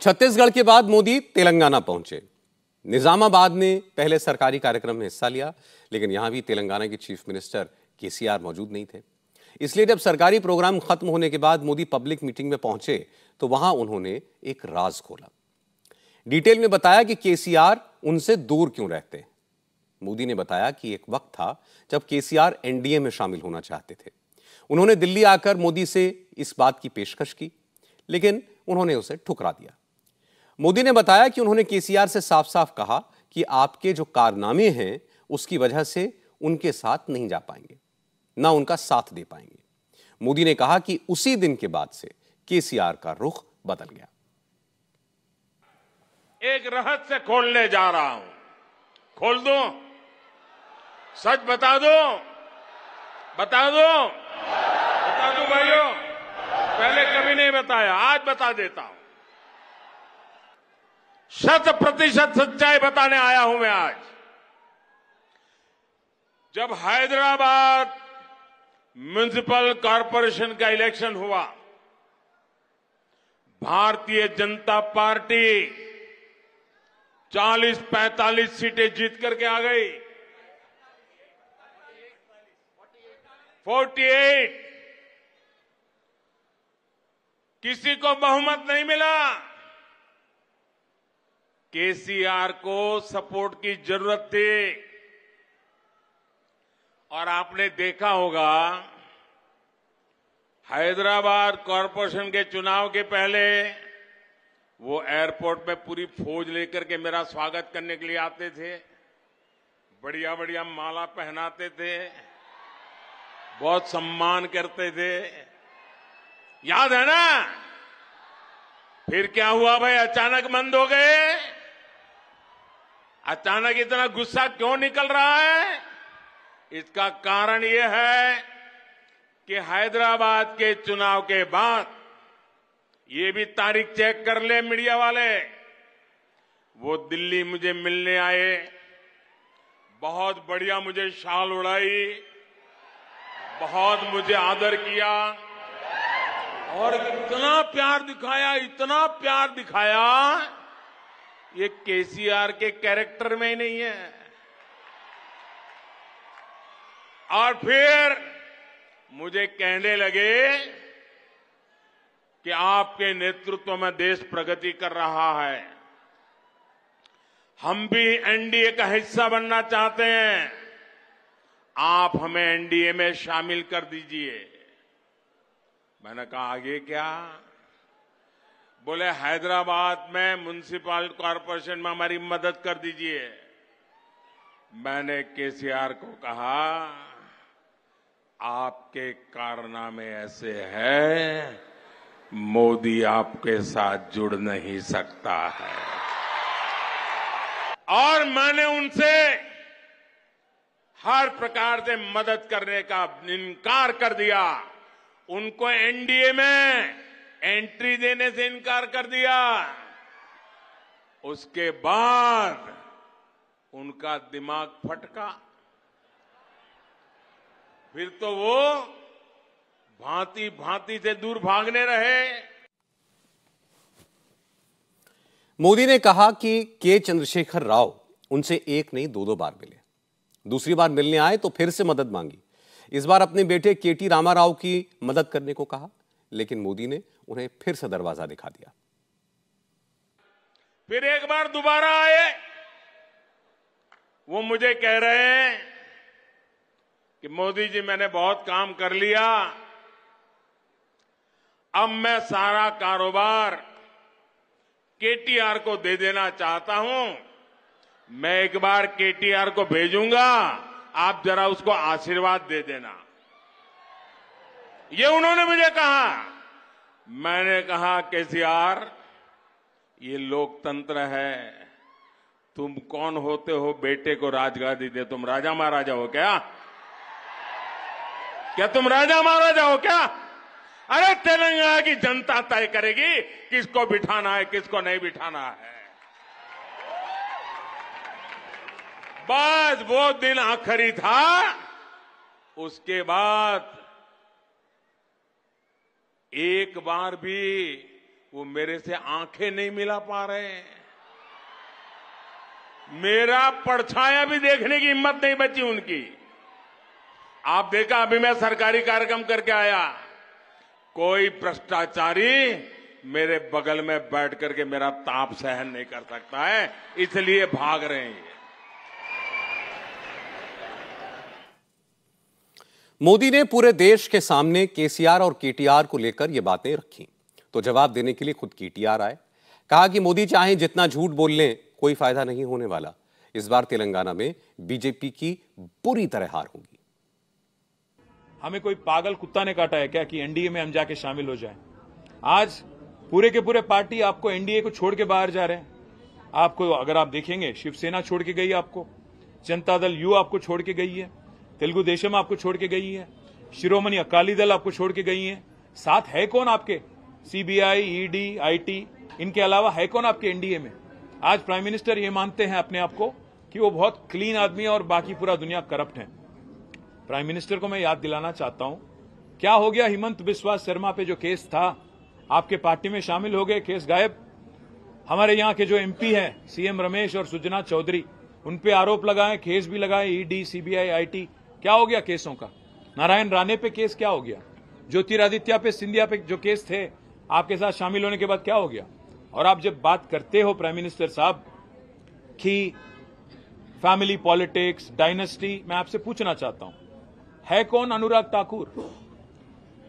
छत्तीसगढ़ के बाद मोदी तेलंगाना पहुंचे निजामाबाद में पहले सरकारी कार्यक्रम में हिस्सा लिया लेकिन यहां भी तेलंगाना के चीफ मिनिस्टर केसीआर मौजूद नहीं थे इसलिए जब सरकारी प्रोग्राम खत्म होने के बाद मोदी पब्लिक मीटिंग में पहुंचे तो वहां उन्होंने एक राज खोला डिटेल में बताया कि केसीआर उनसे दूर क्यों रहते हैं मोदी ने बताया कि एक वक्त था जब केसीआर एनडीए में शामिल होना चाहते थे उन्होंने दिल्ली आकर मोदी से इस बात की पेशकश की लेकिन उन्होंने उसे ठुकरा दिया मोदी ने बताया कि उन्होंने केसीआर से साफ साफ कहा कि आपके जो कारनामे हैं उसकी वजह से उनके साथ नहीं जा पाएंगे ना उनका साथ दे पाएंगे मोदी ने कहा कि उसी दिन के बाद से केसीआर का रुख बदल गया एक रहस्य खोलने जा रहा हूं खोल दो सच बता दो बता दो बता दो भाइयों पहले कभी नहीं बताया आज बता देता हूं शत प्रतिशत सच्चाई बताने आया हूं मैं आज जब हैदराबाद म्यूनिसिपल कॉरपोरेशन का इलेक्शन हुआ भारतीय जनता पार्टी 40-45 सीटें जीत करके आ गई 48 किसी को बहुमत नहीं मिला केसीआर को सपोर्ट की जरूरत थी और आपने देखा होगा हैदराबाद कॉरपोरेशन के चुनाव के पहले वो एयरपोर्ट पे पूरी फौज लेकर के मेरा स्वागत करने के लिए आते थे बढ़िया बढ़िया माला पहनाते थे बहुत सम्मान करते थे याद है ना फिर क्या हुआ भाई अचानक मंद हो गए अचानक इतना गुस्सा क्यों निकल रहा है इसका कारण यह है कि हैदराबाद के चुनाव के बाद ये भी तारीख चेक कर ले मीडिया वाले वो दिल्ली मुझे मिलने आए बहुत बढ़िया मुझे शाल उड़ाई बहुत मुझे आदर किया और इतना प्यार दिखाया इतना प्यार दिखाया ये केसीआर के कैरेक्टर में ही नहीं है और फिर मुझे कहने लगे कि आपके नेतृत्व में देश प्रगति कर रहा है हम भी एनडीए का हिस्सा बनना चाहते हैं आप हमें एनडीए में शामिल कर दीजिए मैंने कहा आगे क्या बोले हैदराबाद में म्यूनिसिपल कॉरपोरेशन में हमारी मदद कर दीजिए मैंने केसीआर को कहा आपके कारनामे ऐसे हैं मोदी आपके साथ जुड़ नहीं सकता है और मैंने उनसे हर प्रकार से मदद करने का इनकार कर दिया उनको एनडीए में एंट्री देने से इनकार कर दिया उसके बाद उनका दिमाग फटका फिर तो वो भांति भांति से दूर भागने रहे मोदी ने कहा कि के चंद्रशेखर राव उनसे एक नहीं दो दो बार मिले दूसरी बार मिलने आए तो फिर से मदद मांगी इस बार अपने बेटे के टी रामा राव की मदद करने को कहा लेकिन मोदी ने उन्हें फिर से दरवाजा दिखा दिया फिर एक बार दोबारा आए वो मुझे कह रहे हैं कि मोदी जी मैंने बहुत काम कर लिया अब मैं सारा कारोबार केटीआर को दे देना चाहता हूं मैं एक बार केटीआर को भेजूंगा आप जरा उसको आशीर्वाद दे देना ये उन्होंने मुझे कहा मैंने कहा केसीआर ये लोकतंत्र है तुम कौन होते हो बेटे को राजगादी दे तुम राजा महाराजा हो क्या क्या तुम राजा महाराजा हो क्या अरे तेलंगाना की जनता तय करेगी किसको बिठाना है किसको नहीं बिठाना है बस वो दिन आखिरी था उसके बाद एक बार भी वो मेरे से आंखें नहीं मिला पा रहे मेरा परछाया भी देखने की हिम्मत नहीं बची उनकी आप देखा अभी मैं सरकारी कार्यक्रम करके आया कोई भ्रष्टाचारी मेरे बगल में बैठ करके मेरा ताप सहन नहीं कर सकता है इसलिए भाग रहे हैं मोदी ने पूरे देश के सामने केसीआर और केटीआर को लेकर ये बातें रखी तो जवाब देने के लिए खुद केटीआर आए कहा कि मोदी चाहे जितना झूठ बोल लें कोई फायदा नहीं होने वाला इस बार तेलंगाना में बीजेपी की बुरी तरह हार होगी हमें कोई पागल कुत्ता ने काटा है क्या कि एनडीए में हम जाके शामिल हो जाए आज पूरे के पूरे पार्टी आपको एनडीए को छोड़ के बाहर जा रहे हैं आपको अगर आप देखेंगे शिवसेना छोड़ के गई आपको जनता दल यू आपको छोड़ के गई है तेलुगु देशम आपको छोड़ के गई है शिरोमणि अकाली दल आपको छोड़ के गई है साथ है कौन आपके सीबीआई ईडी आईटी इनके अलावा है कौन आपके एनडीए में आज प्राइम मिनिस्टर ये मानते हैं अपने आप को कि वो बहुत क्लीन आदमी है और बाकी पूरा दुनिया करप्ट है प्राइम मिनिस्टर को मैं याद दिलाना चाहता हूं क्या हो गया हिमंत बिस्वा शर्मा पे जो केस था आपके पार्टी में शामिल हो गए केस गायब हमारे यहाँ के जो एमपी हैं सीएम रमेश और सुजना चौधरी उनपे आरोप लगाए केस भी लगाए ईडी सीबीआई आईटी क्या हो गया केसों का नारायण राणे पे केस क्या हो गया ज्योतिरादित्य पे सिंधिया पे जो केस थे आपके साथ शामिल होने के बाद क्या हो गया और आप जब बात करते हो प्राइम मिनिस्टर साहब कि फैमिली पॉलिटिक्स डायनेस्टी मैं आपसे पूछना चाहता हूं है कौन अनुराग ठाकुर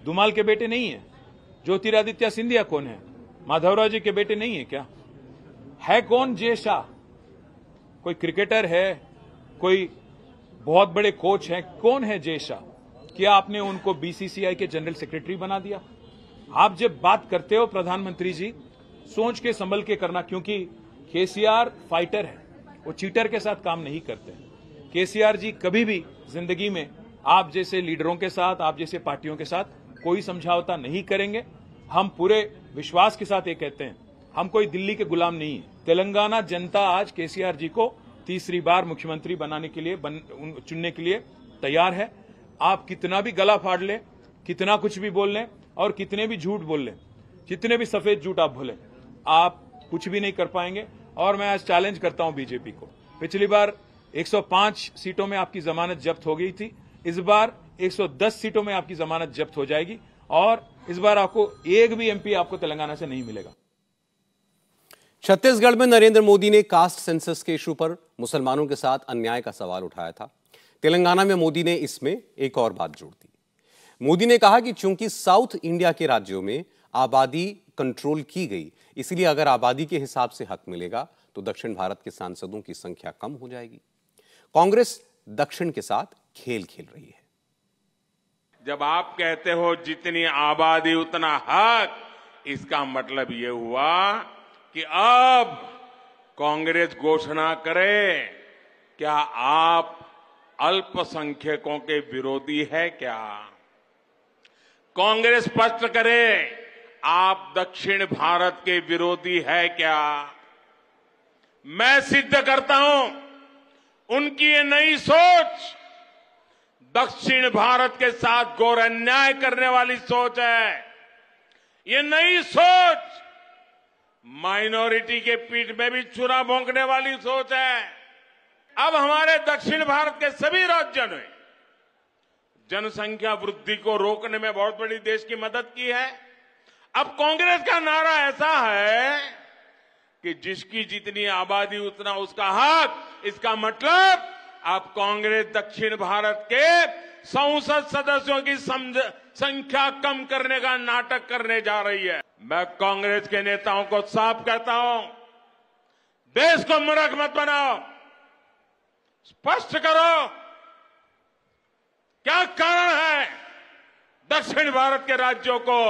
दुमाल के बेटे नहीं है ज्योतिरादित्य सिंधिया कौन है माधवराव जी के बेटे नहीं है क्या है कौन जय शाह कोई क्रिकेटर है कोई बहुत बड़े कोच हैं कौन है जय शाह क्या आपने उनको बीसीसीआई के जनरल सेक्रेटरी बना दिया आप जब बात करते हो प्रधानमंत्री जी सोच के संभल के करना क्योंकि केसीआर फाइटर है वो चीटर के साथ काम नहीं करते केसीआर जी कभी भी जिंदगी में आप जैसे लीडरों के साथ आप जैसे पार्टियों के साथ कोई समझौता नहीं करेंगे हम पूरे विश्वास के साथ ये कहते हैं हम कोई दिल्ली के गुलाम नहीं है तेलंगाना जनता आज केसीआर जी को तीसरी बार मुख्यमंत्री बनाने के लिए बन, चुनने के लिए तैयार है आप कितना भी गला फाड़ लें कितना कुछ भी बोल लें और कितने भी झूठ बोल लें कितने भी सफेद झूठ आप बोलें आप कुछ भी नहीं कर पाएंगे और मैं आज चैलेंज करता हूं बीजेपी को पिछली बार 105 सीटों में आपकी जमानत जब्त हो गई थी इस बार 110 सीटों में आपकी जमानत जब्त हो जाएगी और इस बार आपको एक भी एमपी आपको तेलंगाना से नहीं मिलेगा छत्तीसगढ़ में नरेंद्र मोदी ने कास्ट सेंसस के इशू पर मुसलमानों के साथ अन्याय का सवाल उठाया था तेलंगाना में मोदी ने इसमें एक और बात जोड़ दी मोदी ने कहा कि चूंकि साउथ इंडिया के राज्यों में आबादी कंट्रोल की गई इसलिए अगर आबादी के हिसाब से हक मिलेगा तो दक्षिण भारत के सांसदों की संख्या कम हो जाएगी कांग्रेस दक्षिण के साथ खेल खेल रही है जब आप कहते हो जितनी आबादी उतना हक इसका मतलब ये हुआ कि अब कांग्रेस घोषणा करे क्या आप अल्पसंख्यकों के विरोधी है क्या कांग्रेस स्पष्ट करे आप दक्षिण भारत के विरोधी है क्या मैं सिद्ध करता हूं उनकी ये नई सोच दक्षिण भारत के साथ घोर अन्याय करने वाली सोच है ये नई सोच माइनॉरिटी के पीठ में भी छुरा भोंकने वाली सोच है अब हमारे दक्षिण भारत के सभी राज्यों ने जनसंख्या वृद्धि को रोकने में बहुत बड़ी देश की मदद की है अब कांग्रेस का नारा ऐसा है कि जिसकी जितनी आबादी उतना उसका हक इसका मतलब अब कांग्रेस दक्षिण भारत के संसद सदस्यों की संख्या कम करने का नाटक करने जा रही है मैं कांग्रेस के नेताओं को साफ कहता हूं देश को मूर्ख मत बनाओ स्पष्ट करो क्या कारण है दक्षिण भारत के राज्यों को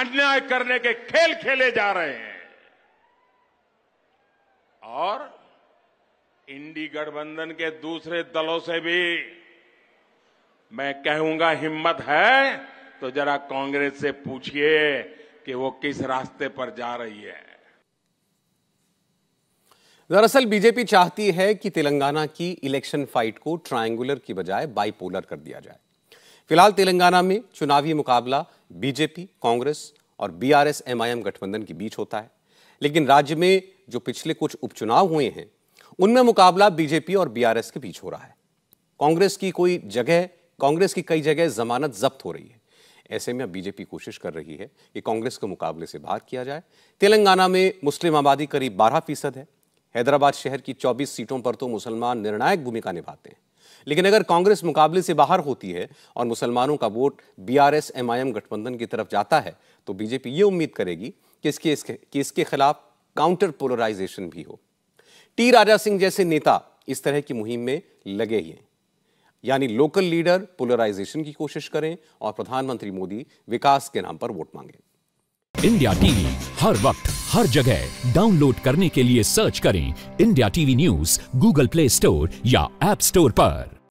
अन्याय करने के खेल खेले जा रहे हैं और इंडी गठबंधन के दूसरे दलों से भी मैं कहूंगा हिम्मत है तो जरा कांग्रेस से पूछिए कि वो किस रास्ते पर जा रही है दरअसल बीजेपी चाहती है कि तेलंगाना की इलेक्शन फाइट को ट्रायंगुलर की बजाय बाइपोलर कर दिया जाए फिलहाल तेलंगाना में चुनावी मुकाबला बीजेपी कांग्रेस और बीआरएस एमआईएम गठबंधन के बीच होता है लेकिन राज्य में जो पिछले कुछ उपचुनाव हुए हैं उनमें मुकाबला बीजेपी और बीआरएस के बीच हो रहा है कांग्रेस की कोई जगह कांग्रेस की कई जगह जमानत जब्त हो रही है ऐसे में अब बीजेपी कोशिश कर रही है कि कांग्रेस को मुकाबले से बाहर किया जाए तेलंगाना में मुस्लिम आबादी करीब बारह फीसद है हैदराबाद शहर की 24 सीटों पर तो मुसलमान निर्णायक भूमिका निभाते हैं लेकिन अगर कांग्रेस मुकाबले से बाहर होती है और मुसलमानों का वोट बीआरएस एमआईएम गठबंधन की तरफ जाता है तो बीजेपी ये उम्मीद करेगी कि इसके इसके, कि इसके खिलाफ काउंटर पोलराइजेशन भी हो टी राजा सिंह जैसे नेता इस तरह की मुहिम में लगे ही हैं यानी लोकल लीडर पोलराइजेशन की कोशिश करें और प्रधानमंत्री मोदी विकास के नाम पर वोट मांगे इंडिया टीवी हर वक्त हर जगह डाउनलोड करने के लिए सर्च करें India TV news Google Play Store या एप स्टोर पर